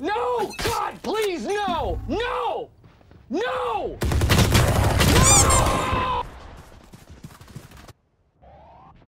No! God, please, no! No! No!